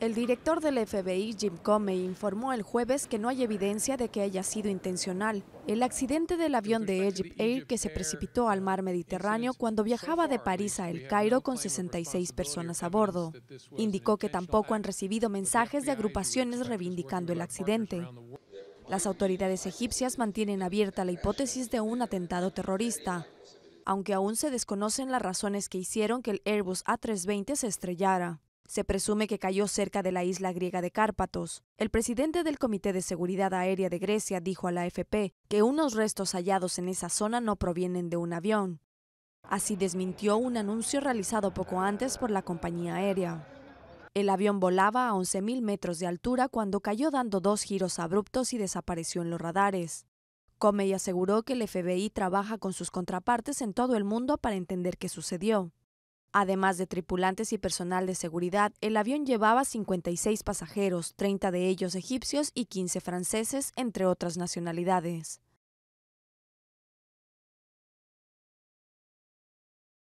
El director del FBI, Jim Comey, informó el jueves que no hay evidencia de que haya sido intencional. El accidente del avión de Egypt Air que se precipitó al mar Mediterráneo cuando viajaba de París a El Cairo con 66 personas a bordo. Indicó que tampoco han recibido mensajes de agrupaciones reivindicando el accidente. Las autoridades egipcias mantienen abierta la hipótesis de un atentado terrorista, aunque aún se desconocen las razones que hicieron que el Airbus A320 se estrellara. Se presume que cayó cerca de la isla griega de Cárpatos. El presidente del Comité de Seguridad Aérea de Grecia dijo a la AFP que unos restos hallados en esa zona no provienen de un avión. Así desmintió un anuncio realizado poco antes por la compañía aérea. El avión volaba a 11.000 metros de altura cuando cayó dando dos giros abruptos y desapareció en los radares. Comey aseguró que el FBI trabaja con sus contrapartes en todo el mundo para entender qué sucedió. Además de tripulantes y personal de seguridad, el avión llevaba 56 pasajeros, 30 de ellos egipcios y 15 franceses, entre otras nacionalidades.